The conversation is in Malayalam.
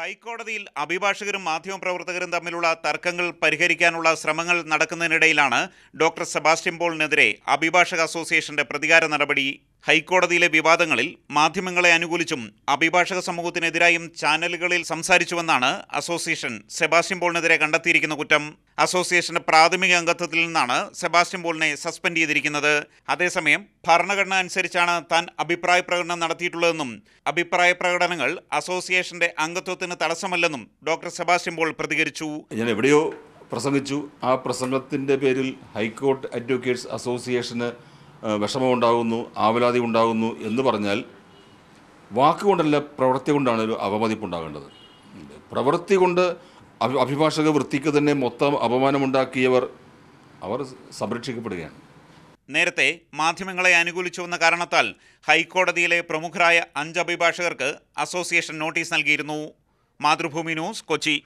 ഹൈക്കോടതിയിൽ അഭിഭാഷകരും മാധ്യമപ്രവർത്തകരും തമ്മിലുള്ള തർക്കങ്ങൾ പരിഹരിക്കാനുള്ള ശ്രമങ്ങൾ നടക്കുന്നതിനിടയിലാണ് ഡോക്ടർ സെബാസ്റ്റ്യൻ പോളിനെതിരെ അഭിഭാഷക അസോസിയേഷന്റെ പ്രതികാര നടപടി ഹൈക്കോടതിയിലെ വിവാദങ്ങളിൽ മാധ്യമങ്ങളെ അനുകൂലിച്ചും അഭിഭാഷക സമൂഹത്തിനെതിരായും ചാനലുകളിൽ സംസാരിച്ചുവെന്നാണ് അസോസിയേഷൻ സെബാസ്റ്റ്യൻ പോളിനെതിരെ കണ്ടെത്തിയിരിക്കുന്ന കുറ്റം അസോസിയേഷന്റെ പ്രാഥമിക അംഗത്വത്തിൽ നിന്നാണ് സെബാസ്റ്റ്യൻ പോളിനെ സസ്പെൻഡ് ചെയ്തിരിക്കുന്നത് അതേസമയം ഭരണഘടന അനുസരിച്ചാണ് താൻ അഭിപ്രായ പ്രകടനം നടത്തിയിട്ടുള്ളതെന്നും അഭിപ്രായ പ്രകടനങ്ങൾ അസോസിയേഷന്റെ അംഗത്വത്തിന് തടസ്സമല്ലെന്നും ഡോക്ടർ സെബാസ്റ്റ്യൻ പോൾ പ്രതികരിച്ചു ഞാൻ എവിടെയോ പ്രസംഗിച്ചു ആ പ്രസംഗത്തിന്റെ പേരിൽ ഹൈക്കോർട്ട് അഡ്വക്കേറ്റ്സ് അസോസിയേഷന് വിഷമമുണ്ടാകുന്നു ആവലാതി ഉണ്ടാകുന്നു എന്ന് പറഞ്ഞാൽ വാക്കുകൊണ്ടല്ല പ്രവൃത്തി കൊണ്ടാണ് ഒരു ഉണ്ടാകേണ്ടത് പ്രവൃത്തി കൊണ്ട് അഭിഭാഷക വൃത്തിക്ക് തന്നെ മൊത്തം അപമാനമുണ്ടാക്കിയവർ അവർ സംരക്ഷിക്കപ്പെടുകയാണ് നേരത്തെ മാധ്യമങ്ങളെ വന്ന കാരണത്താൽ ഹൈക്കോടതിയിലെ പ്രമുഖരായ അഞ്ച് അഭിഭാഷകർക്ക് അസോസിയേഷൻ നോട്ടീസ് നൽകിയിരുന്നു മാതൃഭൂമി ന്യൂസ് കൊച്ചി